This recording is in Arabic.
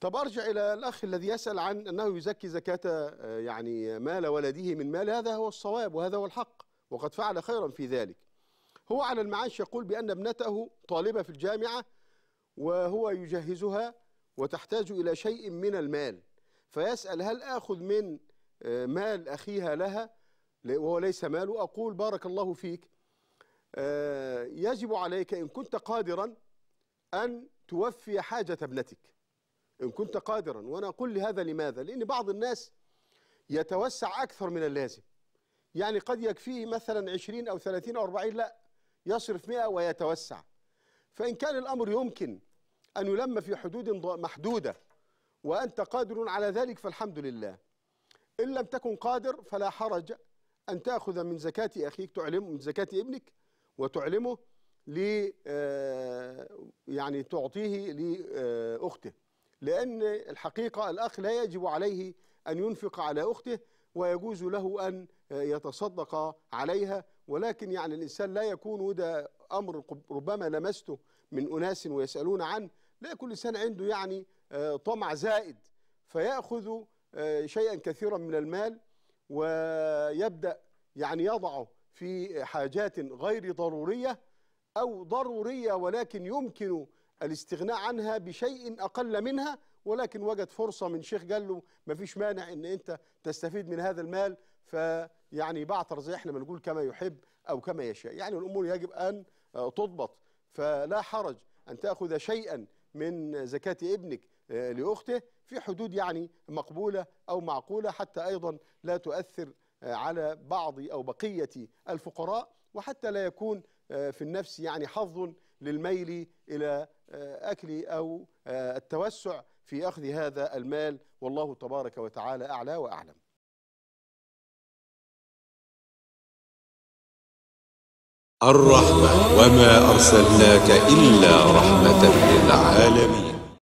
طب ارجع الى الاخ الذي يسال عن انه يزكي زكاه آه، يعني مال ولده من مال هذا هو الصواب وهذا هو الحق وقد فعل خيرا في ذلك. هو على المعاش يقول بان ابنته طالبه في الجامعه وهو يجهزها وتحتاج الى شيء من المال فيسال هل اخذ من آه، مال اخيها لها وهو ليس ماله اقول بارك الله فيك آه، يجب عليك ان كنت قادرا ان توفي حاجه ابنتك. إن كنت قادرا وأنا أقول لهذا لماذا لأن بعض الناس يتوسع أكثر من اللازم يعني قد يكفيه مثلا 20 أو 30 أو 40 لا يصرف 100 ويتوسع فإن كان الأمر يمكن أن يلم في حدود محدودة وأنت قادر على ذلك فالحمد لله إن لم تكن قادر فلا حرج أن تأخذ من زكاة أخيك تعلم من زكاة ابنك وتعلمه ل آه، يعني تعطيه لأخته لأن الحقيقة الأخ لا يجب عليه أن ينفق على أخته ويجوز له أن يتصدق عليها ولكن يعني الإنسان لا يكون وده أمر ربما لمسته من أناس ويسألون عنه لا كل إنسان عنده يعني آه، طمع زائد فيأخذ آه، شيئا كثيرا من المال ويبدأ يعني يضعه في حاجات غير ضرورية أو ضرورية ولكن يمكن الاستغناء عنها بشيء أقل منها ولكن وجد فرصة من شيخ قال له ما فيش مانع أن أنت تستفيد من هذا المال فيعني بعتر زي احنا ما كما يحب أو كما يشاء يعني الأمور يجب أن آه، تضبط فلا حرج أن تأخذ شيئا من زكاة ابنك آه، لأخته في حدود يعني مقبولة أو معقولة حتى أيضا لا تؤثر آه، على بعض أو بقية الفقراء وحتى لا يكون في النفس يعني حظ للميل إلى آه، أكل أو آه، التوسع في أخذ هذا المال والله تبارك وتعالى أعلى وأعلم الرحمة وما أرسلناك إلا رحمة للعالمين